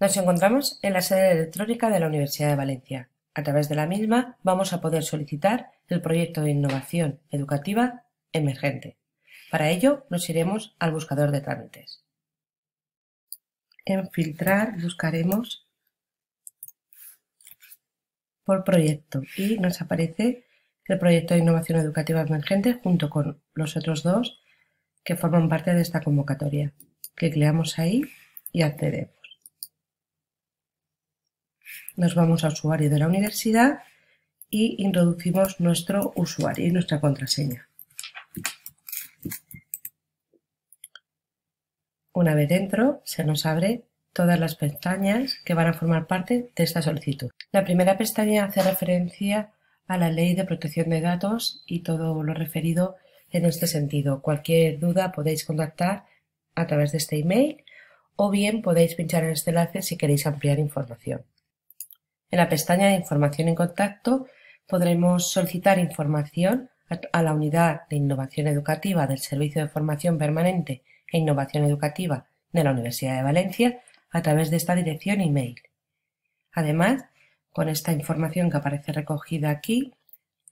Nos encontramos en la sede electrónica de la Universidad de Valencia. A través de la misma vamos a poder solicitar el proyecto de innovación educativa emergente. Para ello nos iremos al buscador de trámites. En filtrar buscaremos por proyecto y nos aparece el proyecto de innovación educativa emergente junto con los otros dos que forman parte de esta convocatoria. Clicleamos ahí y accedemos. Nos vamos al usuario de la universidad y introducimos nuestro usuario y nuestra contraseña. Una vez dentro, se nos abre todas las pestañas que van a formar parte de esta solicitud. La primera pestaña hace referencia a la ley de protección de datos y todo lo referido en este sentido. Cualquier duda podéis contactar a través de este email o bien podéis pinchar en este enlace si queréis ampliar información. En la pestaña de Información en contacto podremos solicitar información a la Unidad de Innovación Educativa del Servicio de Formación Permanente e Innovación Educativa de la Universidad de Valencia a través de esta dirección e-mail. Además, con esta información que aparece recogida aquí,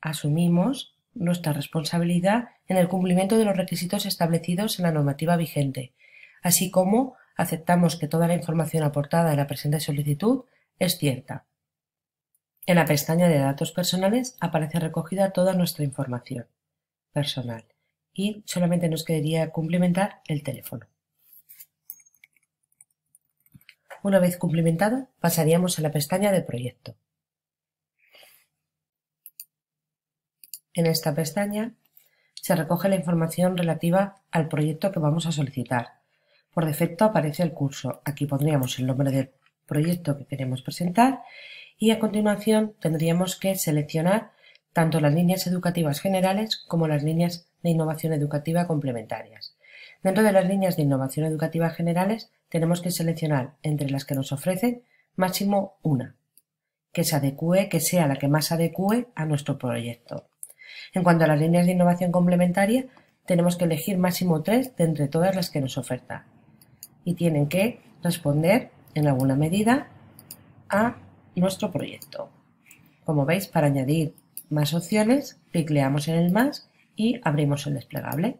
asumimos nuestra responsabilidad en el cumplimiento de los requisitos establecidos en la normativa vigente, así como aceptamos que toda la información aportada en la presente solicitud es cierta. En la pestaña de datos personales aparece recogida toda nuestra información personal y solamente nos quedaría cumplimentar el teléfono. Una vez cumplimentado, pasaríamos a la pestaña de proyecto. En esta pestaña se recoge la información relativa al proyecto que vamos a solicitar. Por defecto aparece el curso. Aquí pondríamos el nombre del proyecto que queremos presentar y a continuación tendríamos que seleccionar tanto las líneas educativas generales como las líneas de innovación educativa complementarias. Dentro de las líneas de innovación educativa generales tenemos que seleccionar entre las que nos ofrecen máximo una, que se adecue, que sea la que más adecue a nuestro proyecto. En cuanto a las líneas de innovación complementaria, tenemos que elegir máximo tres de entre todas las que nos oferta y tienen que responder en alguna medida a nuestro proyecto. Como veis, para añadir más opciones, picleamos en el más y abrimos el desplegable.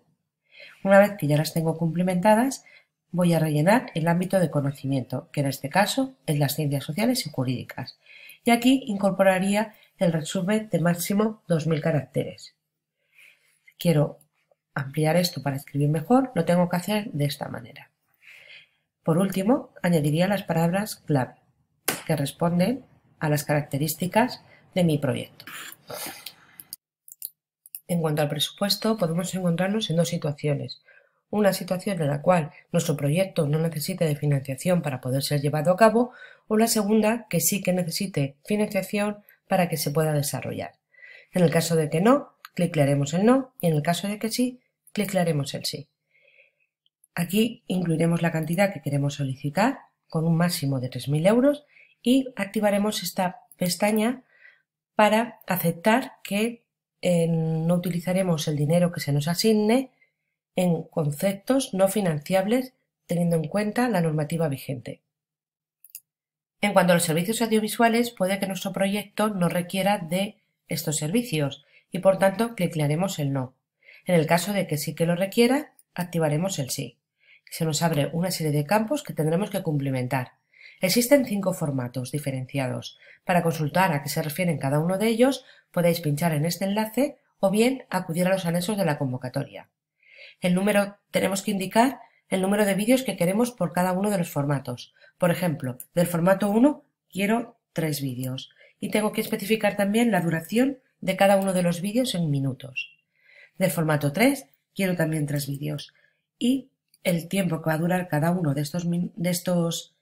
Una vez que ya las tengo cumplimentadas, voy a rellenar el ámbito de conocimiento, que en este caso es las ciencias sociales y jurídicas. Y aquí incorporaría el resumen de máximo 2.000 caracteres. Quiero ampliar esto para escribir mejor, lo tengo que hacer de esta manera. Por último, añadiría las palabras clave que responden a las características de mi proyecto. En cuanto al presupuesto, podemos encontrarnos en dos situaciones. Una situación en la cual nuestro proyecto no necesite de financiación para poder ser llevado a cabo o la segunda que sí que necesite financiación para que se pueda desarrollar. En el caso de que no, cliclearemos el no y en el caso de que sí, cliclearemos el sí. Aquí incluiremos la cantidad que queremos solicitar con un máximo de 3.000 euros y activaremos esta pestaña para aceptar que eh, no utilizaremos el dinero que se nos asigne en conceptos no financiables teniendo en cuenta la normativa vigente. En cuanto a los servicios audiovisuales, puede que nuestro proyecto no requiera de estos servicios y por tanto clicaremos el no. En el caso de que sí que lo requiera, activaremos el sí. Se nos abre una serie de campos que tendremos que cumplimentar. Existen cinco formatos diferenciados. Para consultar a qué se refieren cada uno de ellos, podéis pinchar en este enlace o bien acudir a los anexos de la convocatoria. El número tenemos que indicar el número de vídeos que queremos por cada uno de los formatos. Por ejemplo, del formato 1 quiero tres vídeos y tengo que especificar también la duración de cada uno de los vídeos en minutos. Del formato 3 quiero también tres vídeos y el tiempo que va a durar cada uno de estos, de estos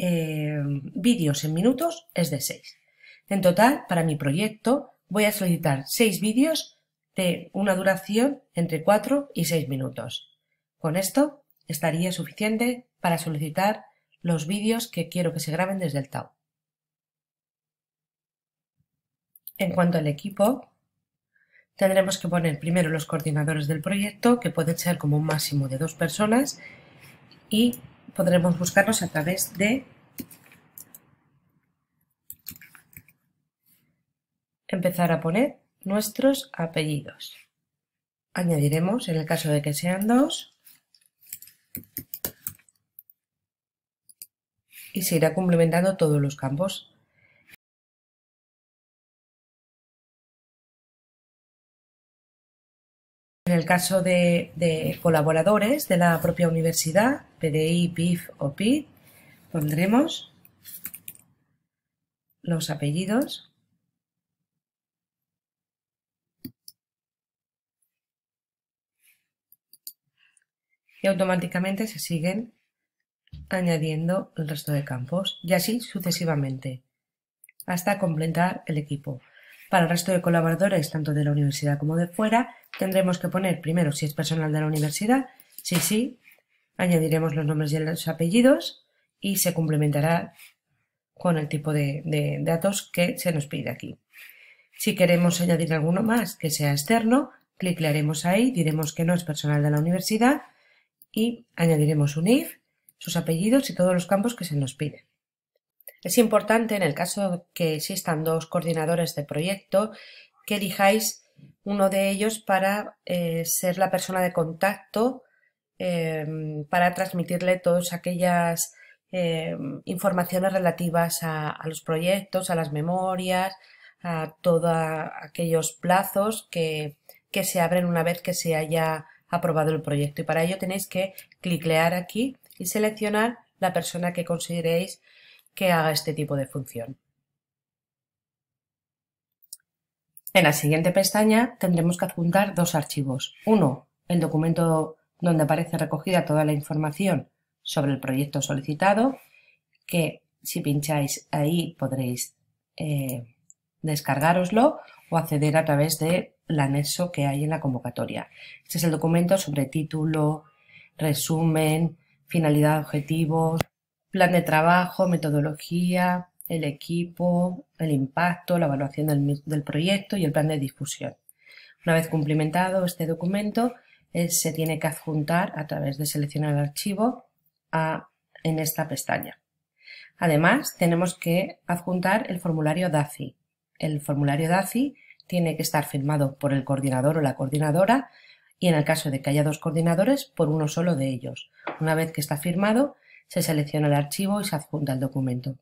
Em, vídeos en minutos es de 6. En total, para mi proyecto, voy a solicitar 6 vídeos de una duración entre 4 y 6 minutos. Con esto estaría suficiente para solicitar los vídeos que quiero que se graben desde el TAU. En cuanto al equipo, tendremos que poner primero los coordinadores del proyecto, que pueden ser como un máximo de dos personas, y podremos buscarnos a través de empezar a poner nuestros apellidos. Añadiremos, en el caso de que sean dos, y se irá complementando todos los campos. En el caso de, colaboradores de la propia universidad, PDI, PIF o PID, pondremos los apellidos. Y automáticamente se siguen añadiendo el resto de campos y así sucesivamente hasta completar el equipo. Para el resto de colaboradores, tanto de la universidad como de fuera, tendremos que poner primero si es personal de la universidad, si sí, añadiremos los nombres y los apellidos y se complementará con el tipo de, datos que se nos pide aquí. Si queremos añadir alguno más que sea externo, cliclearemos ahí, diremos que no es personal de la universidad y añadiremos un IF, sus apellidos y todos los campos que se nos piden. Es importante, en el caso que existan dos coordinadores de proyecto, que elijáis uno de ellos para eh, ser la persona de contacto, em, para transmitirle todas aquellas em, informaciones relativas a, los proyectos, a las memorias, a todos aquellos plazos que se abren una vez que se haya aprobado el proyecto. Y para ello tenéis que cliclear aquí y seleccionar la persona que consideréis que haga este tipo de función. En la siguiente pestaña tendremos que adjuntar dos archivos. Uno, el documento donde aparece recogida toda la información sobre el proyecto solicitado, que si pincháis ahí podréis eh, descargaroslo o acceder a través del anexo que hay en la convocatoria. Este es el documento sobre título, resumen, finalidad, objetivos, plan de trabajo, metodología, el equipo, el impacto, la evaluación del, proyecto y el plan de difusión. Una vez cumplimentado este documento, eh, se tiene que adjuntar a través de seleccionar el archivo en esta pestaña. Además, tenemos que adjuntar el formulario DACI. El formulario DACI tiene que estar firmado por el coordinador o la coordinadora y en el caso de que haya dos coordinadores, por uno solo de ellos. Una vez que está firmado, se selecciona el archivo y se adjunta el documento.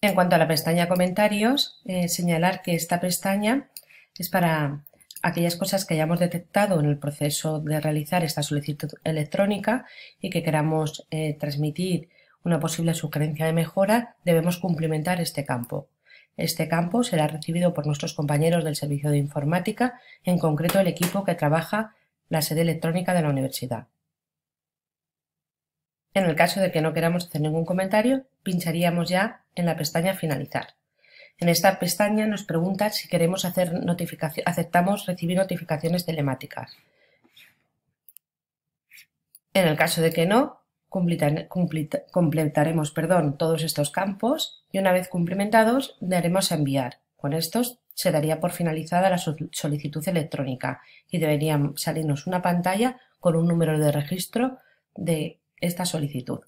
En cuanto a la pestaña comentarios, eh, señalar que esta pestaña es para aquellas cosas que hayamos detectado en el proceso de realizar esta solicitud electrónica y que queramos eh, transmitir una posible sugerencia de mejora, debemos cumplimentar este campo. Este campo será recibido por nuestros compañeros del servicio de informática, en concreto el equipo que trabaja la sede electrónica de la universidad. En el caso de que no queramos hacer ningún comentario, pincharíamos ya en la pestaña Finalizar. En esta pestaña nos pregunta si queremos hacer notificación, aceptamos recibir notificaciones telemáticas. En el caso de que no, completaremos perdón, todos estos campos y una vez cumplimentados daremos a enviar. Con estos se daría por finalizada la solicitud electrónica y debería salirnos una pantalla con un número de registro de esta solicitud.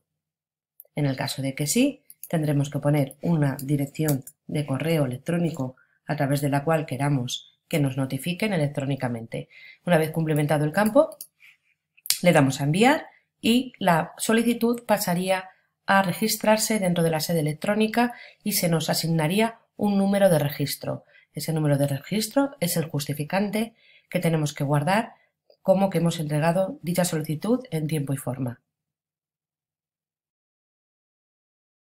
En el caso de que sí, tendremos que poner una dirección de correo electrónico a través de la cual queramos que nos notifiquen electrónicamente. Una vez cumplimentado el campo, le damos a enviar y la solicitud pasaría a registrarse dentro de la sede electrónica y se nos asignaría un número de registro. Ese número de registro es el justificante que tenemos que guardar como que hemos entregado dicha solicitud en tiempo y forma.